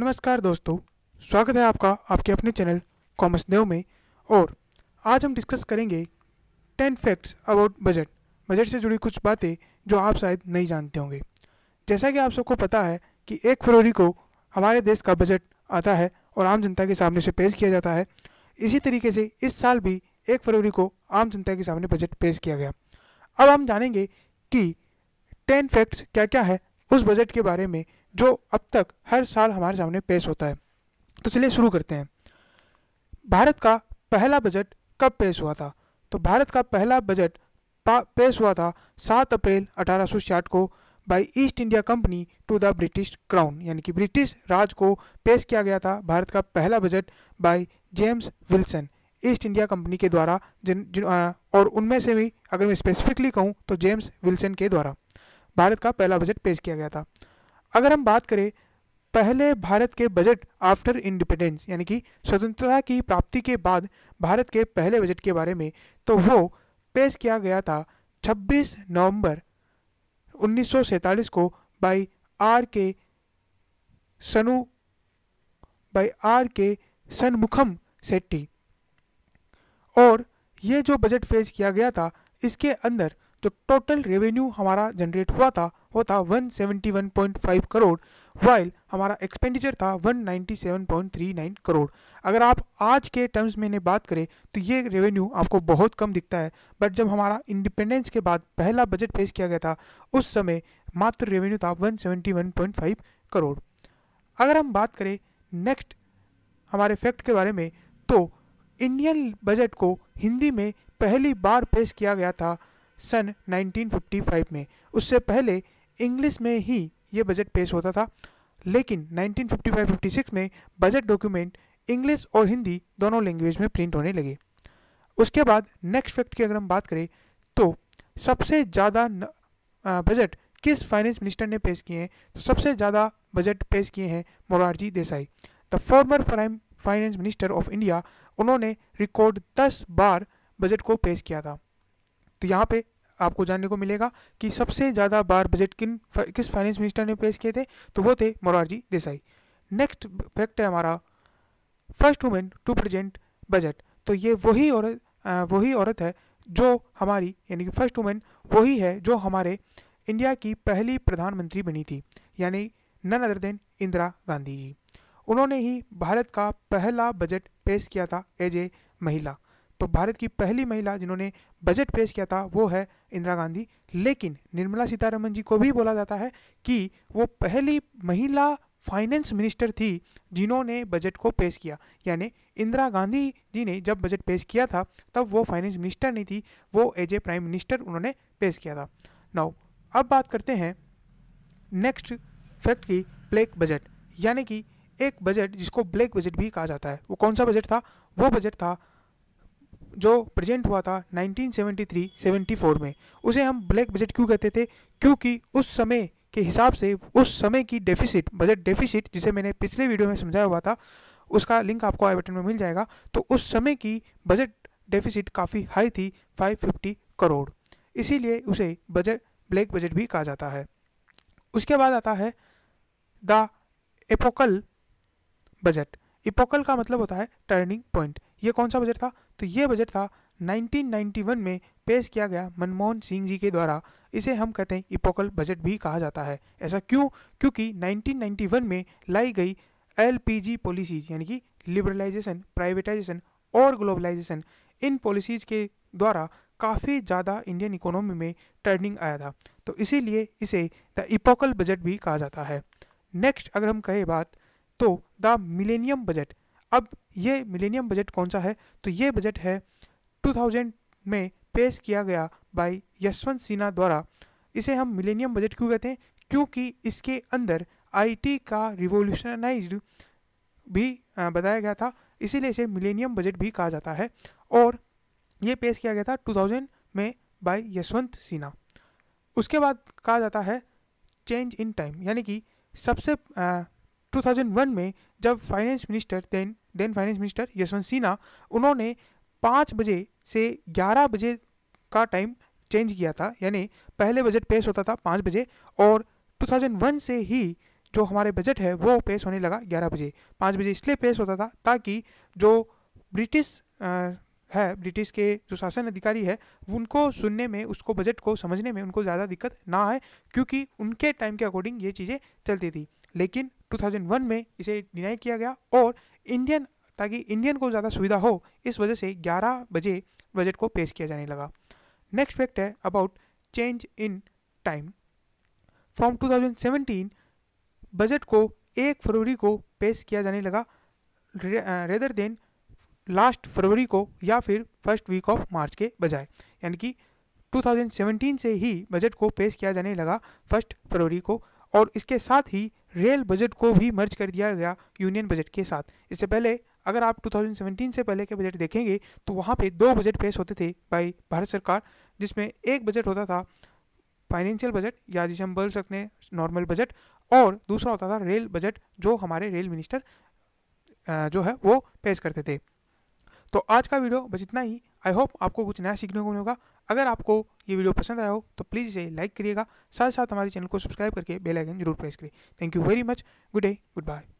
नमस्कार दोस्तों स्वागत है आपका आपके अपने चैनल कॉमर्स देव में और आज हम डिस्कस करेंगे ten facts about budget budget से जुड़ी कुछ बातें जो आप शायद नहीं जानते होंगे जैसा कि आप सबको पता है कि एक फरवरी को हमारे देश का बजट आता है और आम जनता के सामने से पेश किया जाता है इसी तरीके से इस साल भी एक फरवरी को आम जनता के सामने बजट पेश किया गया अब हम जानेंगे कि टेन फैक्ट्स क्या क्या है उस बजट के बारे में जो अब तक हर साल हमारे सामने पेश होता है तो चलिए शुरू करते हैं भारत का पहला बजट कब पेश हुआ था तो भारत का पहला बजट पेश हुआ था सात अप्रैल अठारह को by East India Company to the British Crown यानी कि ब्रिटिश राज को पेश किया गया था भारत का पहला budget by James Wilson East India Company के द्वारा जिन, जिन आ, और उनमें से भी अगर मैं स्पेसिफिकली कहूँ तो जेम्स विल्सन के द्वारा भारत का पहला बजट पेश किया गया था अगर हम बात करें पहले भारत के बजट आफ्टर इंडिपेंडेंस यानी कि स्वतंत्रता की प्राप्ति के बाद भारत के पहले बजट के बारे में तो वो पेश किया गया था 26 नवंबर 1947 को बाई आर के सनु बाई आर के सनमुखम सेट्टी और ये जो बजट पेश किया गया था इसके अंदर जो टोटल रेवेन्यू हमारा जनरेट हुआ था वो था 171.5 करोड़ वाइल हमारा एक्सपेंडिचर था 197.39 करोड़ अगर आप आज के टर्म्स में इन्हें बात करें तो ये रेवेन्यू आपको बहुत कम दिखता है बट जब हमारा इंडिपेंडेंस के बाद पहला बजट पेश किया गया था उस समय मात्र रेवेन्यू था 171.5 करोड़ अगर हम बात करें नेक्स्ट हमारे फैक्ट के बारे में तो इंडियन बजट को हिंदी में पहली बार पेश किया गया था सन 1955 में उससे पहले इंग्लिश में ही ये बजट पेश होता था लेकिन 1955-56 में बजट डॉक्यूमेंट इंग्लिश और हिंदी दोनों लैंग्वेज में प्रिंट होने लगे उसके बाद नेक्स्ट फैक्ट की अगर हम बात करें तो सबसे ज़्यादा बजट किस फाइनेंस मिनिस्टर ने पेश किए हैं तो सबसे ज़्यादा बजट पेश किए हैं Morarji Desai the former prime finance minister of India उन्होंने रिकॉर्ड 10 बार बजट को पेश किया था तो यहाँ पे आपको जानने को मिलेगा कि सबसे ज़्यादा बार बजट किन किस फाइनेंस मिनिस्टर ने पेश किए थे तो वो थे मोरारजी देसाई नेक्स्ट फैक्ट है हमारा first women to present budget तो ये वही औरत वही औरत है जो हमारी यानी कि फर्स्ट वुमेन वही है जो हमारे इंडिया की पहली प्रधानमंत्री बनी थी यानी none other than Indira Gandhi ji उन्होंने ही भारत का पहला बजट पेश किया था एज ए महिला तो भारत की पहली महिला जिन्होंने बजट पेश किया था वो है इंदिरा गांधी लेकिन निर्मला सीतारमन जी को भी बोला जाता है कि वो पहली महिला फाइनेंस मिनिस्टर थी जिन्होंने बजट को पेश किया यानी इंदिरा गांधी जी ने जब बजट पेश किया था तब वो फाइनेंस मिनिस्टर नहीं थी वो एज ए प्राइम मिनिस्टर उन्होंने पेश किया था नाउ अब बात करते हैं नेक्स्ट फैक्ट की ब्लैक बजट यानी कि एक बजट जिसको ब्लैक बजट भी कहा जाता है वो कौन सा बजट था वो बजट था जो प्रेजेंट हुआ था 1973-74 में उसे हम ब्लैक बजट क्यों कहते थे क्योंकि उस समय के हिसाब से उस समय की डेफिसिट बजट डेफिसिट जिसे मैंने पिछले वीडियो में समझाया हुआ था उसका लिंक आपको आई बटन में मिल जाएगा तो उस समय की बजट डेफिसिट काफ़ी हाई थी 550 करोड़ इसीलिए उसे बजट ब्लैक बजट भी कहा जाता है उसके बाद आता है द एपोकल बजट इपोकल का मतलब होता है टर्निंग पॉइंट ये कौन सा बजट था तो ये बजट था 1991 में पेश किया गया मनमोहन सिंह जी के द्वारा इसे हम कहते हैं इपोकल बजट भी कहा जाता है ऐसा क्यों क्योंकि 1991 में लाई गई एल पॉलिसीज यानी कि लिबरलाइजेशन प्राइवेटाइजेशन और ग्लोबलाइजेशन इन पॉलिसीज के द्वारा काफ़ी ज़्यादा इंडियन इकोनॉमी में टर्निंग आया था तो इसीलिए इसे द इपोकल बजट भी कहा जाता है नेक्स्ट अगर हम कहें बात तो द मिलेनियम बजट अब ये मिलेनियम बजट कौन सा है तो ये बजट है 2000 में पेश किया गया बाय यशवंत सिन्हा द्वारा इसे हम मिलेनियम बजट क्यों कहते हैं क्योंकि इसके अंदर आईटी का रिवोल्यूशनाइज भी बताया गया था इसीलिए इसे मिलेनियम बजट भी कहा जाता है और ये पेश किया गया था 2000 में बाय यशवंत सिन्हा उसके बाद कहा जाता है चेंज इन टाइम यानी कि सबसे 2001 में जब finance minister then then finance minister Yashwant Sinha उन्होंने पाँच बजे से ग्यारह बजे का टाइम चेंज किया था यानी पहले बजट पेश होता था पाँच बजे और 2001 से ही जो हमारे बजट है वो पेश होने लगा ग्यारह बजे पाँच बजे इसलिए पेश होता था ताकि जो ब्रिटिश है ब्रिटिश के जो शासन अधिकारी है उनको सुनने में उसको बजट को समझने में उनको ज़्यादा दिक्कत ना आए क्योंकि उनके टाइम के अकॉर्डिंग ये चीज़ें चलती थी लेकिन 2001 में इसे डिनाई किया गया और इंडियन ताकि इंडियन को ज़्यादा सुविधा हो इस वजह से 11 बजे बजट को पेश किया जाने लगा नेक्स्ट फैक्ट है about change in time from 2017 budget को एक फरवरी को पेश किया जाने लगा रेदर देन लास्ट फरवरी को या फिर फर्स्ट वीक ऑफ मार्च के बजाय यानी कि 2017 से ही बजट को पेश किया जाने लगा फर्स्ट फरवरी को और इसके साथ ही रेल बजट को भी मर्ज कर दिया गया यूनियन बजट के साथ इससे पहले अगर आप 2017 से पहले के बजट देखेंगे तो वहाँ पे दो बजट पेश होते थे बाई भारत सरकार जिसमें एक बजट होता था फाइनेंशियल बजट या जिसे हम बोल सकते हैं नॉर्मल बजट और दूसरा होता था रेल बजट जो हमारे रेल मिनिस्टर जो है वो पेश करते थे तो आज का वीडियो बस इतना ही आई होप आपको कुछ नया सीखने को मिलेगा अगर आपको ये वीडियो पसंद आया हो तो प्लीज़ इसे लाइक करिएगा साथ साथ हमारे चैनल को सब्सक्राइब करके बेल आइकन जरूर प्रेस करिए thank you very much good day good bye